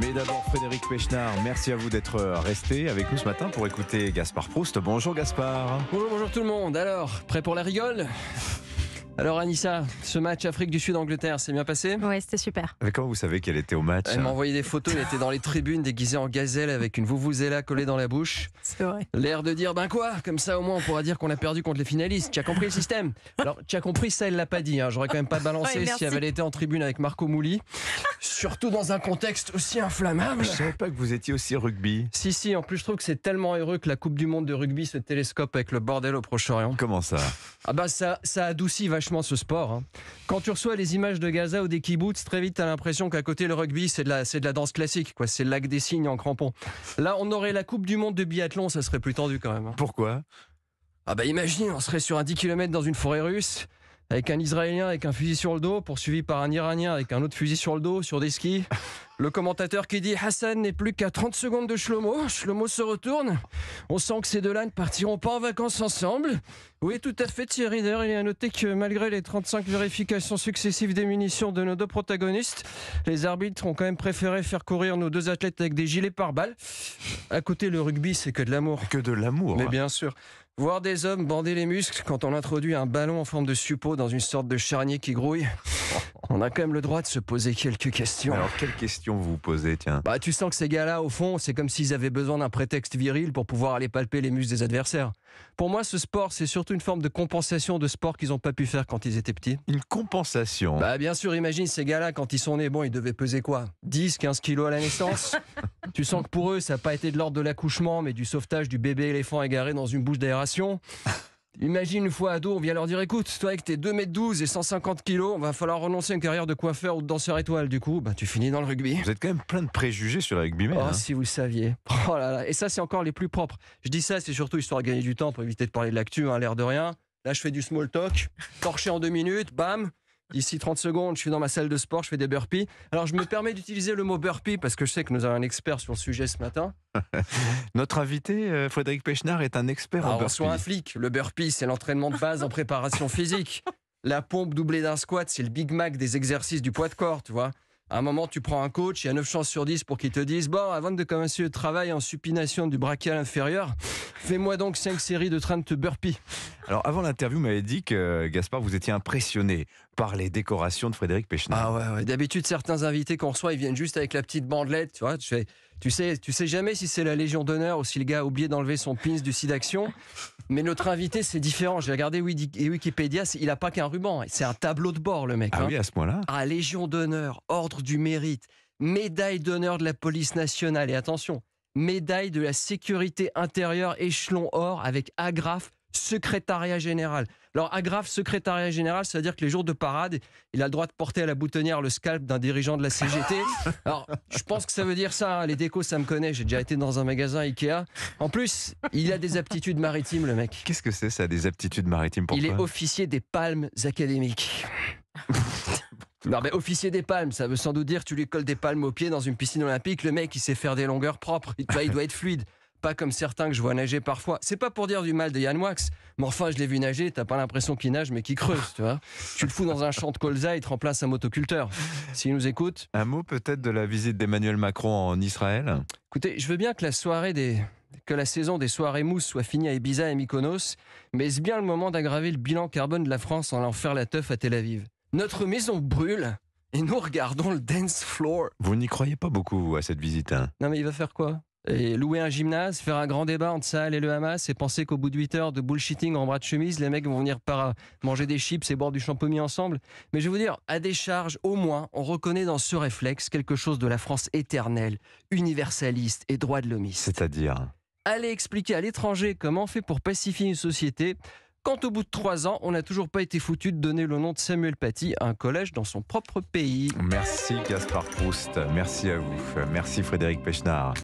Mais d'abord, Frédéric Pechnard. merci à vous d'être euh, resté avec nous ce matin pour écouter Gaspard Proust. Bonjour Gaspard. Bonjour, bonjour tout le monde. Alors, prêt pour la rigole alors Anissa, ce match Afrique du Sud-Angleterre, c'est bien passé Oui, c'était super. Mais comment vous savez qu'elle était au match Elle m'a hein envoyé des photos, elle était dans les tribunes déguisée en gazelle avec une vous vouvouzella collée dans la bouche. C'est vrai. L'air de dire, ben quoi Comme ça au moins on pourra dire qu'on a perdu contre les finalistes. Tu as compris le système Alors tu as compris, ça elle l'a pas dit. Hein. J'aurais quand même pas balancé si elle avait été en tribune avec Marco Mouli. Surtout dans un contexte aussi inflammable. Je savais pas que vous étiez aussi rugby. Si, si, en plus je trouve que c'est tellement heureux que la Coupe du Monde de rugby se télescope avec le bordel au Proche-Orient. Comment ça Ah bah ça, ça adoucit vachement ce sport. Hein. Quand tu reçois les images de Gaza ou des kibbutz, très vite, tu as l'impression qu'à côté, le rugby, c'est de, la, de la danse classique. quoi. C'est le lac des signes en crampons. Là, on aurait la Coupe du Monde de biathlon, ça serait plus tendu quand même. Hein. Pourquoi Ah bah imagine, on serait sur un 10 km dans une forêt russe avec un Israélien avec un fusil sur le dos, poursuivi par un Iranien avec un autre fusil sur le dos, sur des skis. Le commentateur qui dit Hassan n'est plus qu'à 30 secondes de Shlomo. Shlomo se retourne. On sent que ces deux-là ne partiront pas en vacances ensemble. Oui, tout à fait, Thierry. D'ailleurs, il est à noter que malgré les 35 vérifications successives des munitions de nos deux protagonistes, les arbitres ont quand même préféré faire courir nos deux athlètes avec des gilets pare-balles. À côté, le rugby, c'est que de l'amour. Que de l'amour. Mais bien sûr. Voir des hommes bander les muscles quand on introduit un ballon en forme de suppôt dans une sorte de charnier qui grouille. On a quand même le droit de se poser quelques questions. Alors, quelles questions vous vous posez, tiens Bah, tu sens que ces gars-là, au fond, c'est comme s'ils avaient besoin d'un prétexte viril pour pouvoir aller palper les muscles des adversaires. Pour moi, ce sport, c'est surtout une forme de compensation de sport qu'ils n'ont pas pu faire quand ils étaient petits. Une compensation Bah, bien sûr, imagine ces gars-là, quand ils sont nés, bon, ils devaient peser quoi 10, 15 kilos à la naissance Tu sens que pour eux, ça n'a pas été de l'ordre de l'accouchement, mais du sauvetage du bébé éléphant égaré dans une bouche d'aération Imagine une fois dos on vient leur dire écoute, toi avec tes 2m12 et 150 kg, on va falloir renoncer à une carrière de coiffeur ou de danseur étoile. Du coup, bah, tu finis dans le rugby. Vous êtes quand même plein de préjugés sur le rugby, Oh, hein. si vous saviez. Oh là là. Et ça, c'est encore les plus propres. Je dis ça, c'est surtout histoire de gagner du temps pour éviter de parler de l'actu, hein, l'air de rien. Là, je fais du small talk, torché en deux minutes, bam. Ici, 30 secondes, je suis dans ma salle de sport, je fais des burpees. Alors, je me permets d'utiliser le mot burpee parce que je sais que nous avons un expert sur le sujet ce matin. Notre invité, euh, Frédéric Pechnard, est un expert en ah, burpee. Soit un flic. Le burpee, c'est l'entraînement de base en préparation physique. La pompe doublée d'un squat, c'est le Big Mac des exercices du poids de corps, tu vois. À un moment, tu prends un coach, il y a 9 chances sur 10 pour qu'il te dise Bon, avant de commencer le travail en supination du brachial inférieur, fais-moi donc 5 séries de 30 burpees. Alors, avant l'interview, vous m'avez dit que, Gaspard, vous étiez impressionné par les décorations de Frédéric Pechenard. Ah ouais, d'habitude, certains invités qu'on reçoit, ils viennent juste avec la petite bandelette. Tu, vois, tu, sais, tu, sais, jamais si c'est la Légion d'honneur ou si le gars a oublié d'enlever son pins du site d'action. Mais notre invité, c'est différent. J'ai regardé Wikipédia, il n'a pas qu'un ruban. C'est un tableau de bord, le mec. Ah hein. oui, à ce point-là. Ah, Légion d'honneur, Ordre du mérite, Médaille d'honneur de la police nationale. Et attention, médaille de la sécurité intérieure échelon or avec agrafe secrétariat général. Alors, agrafe secrétariat général, c'est-à-dire que les jours de parade, il a le droit de porter à la boutonnière le scalp d'un dirigeant de la CGT. Alors, je pense que ça veut dire ça. Hein. Les décos, ça me connaît. J'ai déjà été dans un magasin Ikea. En plus, il a des aptitudes maritimes, le mec. Qu'est-ce que c'est, ça, des aptitudes maritimes pour Il est officier des palmes académiques. Non, mais officier des palmes, ça veut sans doute dire tu lui colles des palmes aux pieds dans une piscine olympique. Le mec, il sait faire des longueurs propres. il doit être fluide pas comme certains que je vois nager parfois. C'est pas pour dire du mal de Yann Wax, mais enfin, je l'ai vu nager, t'as pas l'impression qu'il nage, mais qu'il creuse, tu vois. Tu le fous dans un champ de colza, il te remplace un motoculteur. S'il nous écoute. Un mot peut-être de la visite d'Emmanuel Macron en Israël Écoutez, je veux bien que la soirée des, que la saison des soirées mousses soit finie à Ibiza et Mykonos, mais c'est bien le moment d'aggraver le bilan carbone de la France en allant faire la teuf à Tel Aviv Notre maison brûle et nous regardons le dance floor. Vous n'y croyez pas beaucoup à cette visite, hein Non mais il va faire quoi et louer un gymnase, faire un grand débat entre Sahel et le Hamas et penser qu'au bout de 8 heures de bullshitting en bras de chemise, les mecs vont venir par manger des chips et boire du champomis ensemble. Mais je vais vous dire, à des charges, au moins, on reconnaît dans ce réflexe quelque chose de la France éternelle, universaliste et droit de l'homiste. C'est-à-dire Aller expliquer à l'étranger comment on fait pour pacifier une société quand au bout de trois ans, on n'a toujours pas été foutu de donner le nom de Samuel Paty à un collège dans son propre pays. Merci Gaspard Proust, merci à vous, merci Frédéric Pechnard.